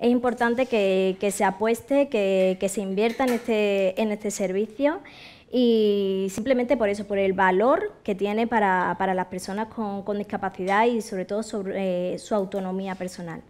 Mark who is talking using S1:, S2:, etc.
S1: es importante que, se apueste, que, se invierta este, en este, servicio y simplemente por eso, por el valor que tiene para, las personas con, discapacidad y sobre todo sobre eh, su autonomía personal.